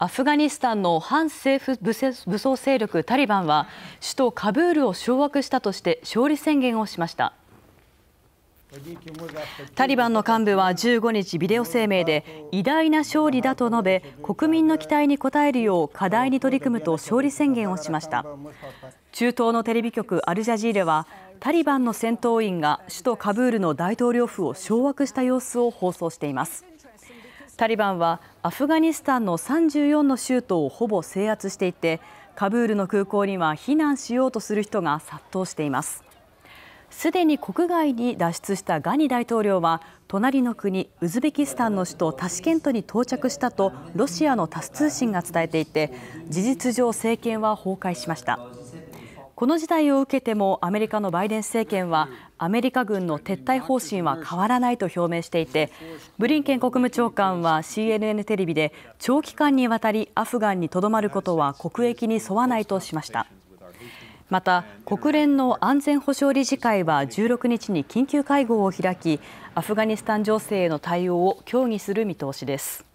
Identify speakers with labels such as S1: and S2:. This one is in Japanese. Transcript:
S1: アフガニスタンの反政府武装勢力タリバンは首都カブールを掌握したとして勝利宣言をしましたタリバンの幹部は15日ビデオ声明で偉大な勝利だと述べ国民の期待に応えるよう課題に取り組むと勝利宣言をしました中東のテレビ局アルジャジーレはタリバンの戦闘員が首都カブールの大統領府を掌握した様子を放送していますタリバンはアフガニスタンの34の州都をほぼ制圧していてカブールの空港には避難しようとする人が殺到していますすでに国外に脱出したガニ大統領は隣の国ウズベキスタンの首都タシケントに到着したとロシアのタス通信が伝えていて事実上政権は崩壊しましたこの事態を受けてもアメリカのバイデン政権はアメリカ軍の撤退方針は変わらないと表明していてブリンケン国務長官は CNN テレビで長期間にわたりアフガンにとどまることは国益に沿わないとしました。また国連の安全保障理事会は16日に緊急会合を開きアフガニスタン情勢への対応を協議する見通しです。